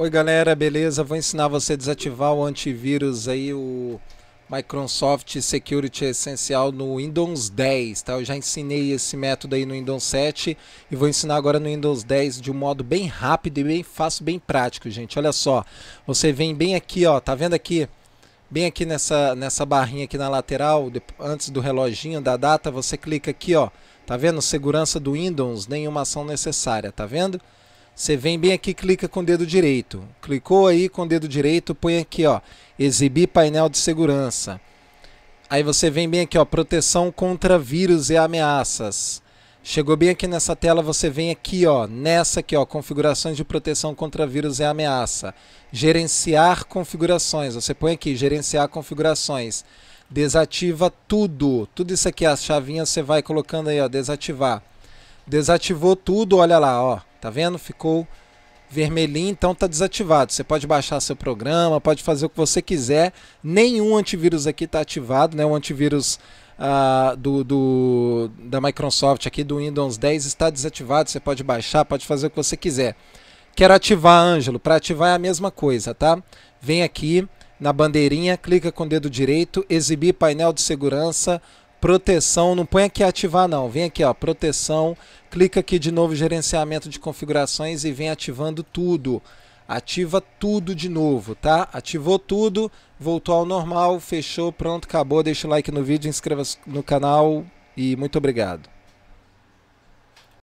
Oi galera, beleza? Vou ensinar você a desativar o antivírus aí, o Microsoft Security Essencial no Windows 10, tá? Eu já ensinei esse método aí no Windows 7 e vou ensinar agora no Windows 10 de um modo bem rápido e bem fácil, bem prático, gente. Olha só, você vem bem aqui, ó, tá vendo aqui? Bem aqui nessa, nessa barrinha aqui na lateral, antes do reloginho da data, você clica aqui, ó, tá vendo? Segurança do Windows, nenhuma ação necessária, tá vendo? Tá vendo? Você vem bem aqui, clica com o dedo direito. Clicou aí com o dedo direito, põe aqui, ó, exibir painel de segurança. Aí você vem bem aqui, ó, proteção contra vírus e ameaças. Chegou bem aqui nessa tela, você vem aqui, ó, nessa aqui, ó, configurações de proteção contra vírus e ameaça. Gerenciar configurações. Você põe aqui, gerenciar configurações. Desativa tudo. Tudo isso aqui, as chavinhas, você vai colocando aí, ó, desativar. Desativou tudo, olha lá, ó Tá vendo? Ficou vermelhinho, então tá desativado. Você pode baixar seu programa, pode fazer o que você quiser. Nenhum antivírus aqui tá ativado, né? O antivírus ah, do, do, da Microsoft aqui do Windows 10 está desativado. Você pode baixar, pode fazer o que você quiser. Quero ativar, Ângelo. Para ativar é a mesma coisa, tá? Vem aqui na bandeirinha, clica com o dedo direito, exibir painel de segurança, proteção, não põe aqui ativar não, vem aqui ó, proteção, clica aqui de novo gerenciamento de configurações e vem ativando tudo. Ativa tudo de novo, tá? Ativou tudo, voltou ao normal, fechou, pronto, acabou. Deixa o like no vídeo, inscreva-se no canal e muito obrigado.